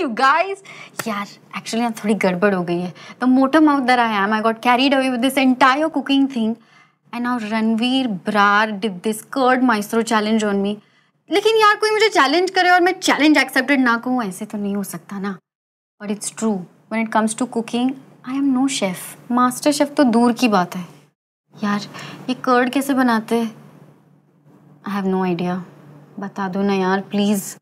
you guys यार actually यार थोड़ी गड़बड़ हो गई है the motor mouth there I am got carried away with this entire cooking thing and now Ranveer Brar did this curd maestro challenge on me लेकिन यार कोई मुझे चैलेंज करे और मैं चैलेंज एक्सेप्टेड ना कहूँ ऐसे तो नहीं हो सकता ना but it's true when it comes to cooking I am no chef master chef तो दूर की बात है यार ये कर्ड कैसे बनाते आई हैव नो आइडिया बता दो ना यार प्लीज़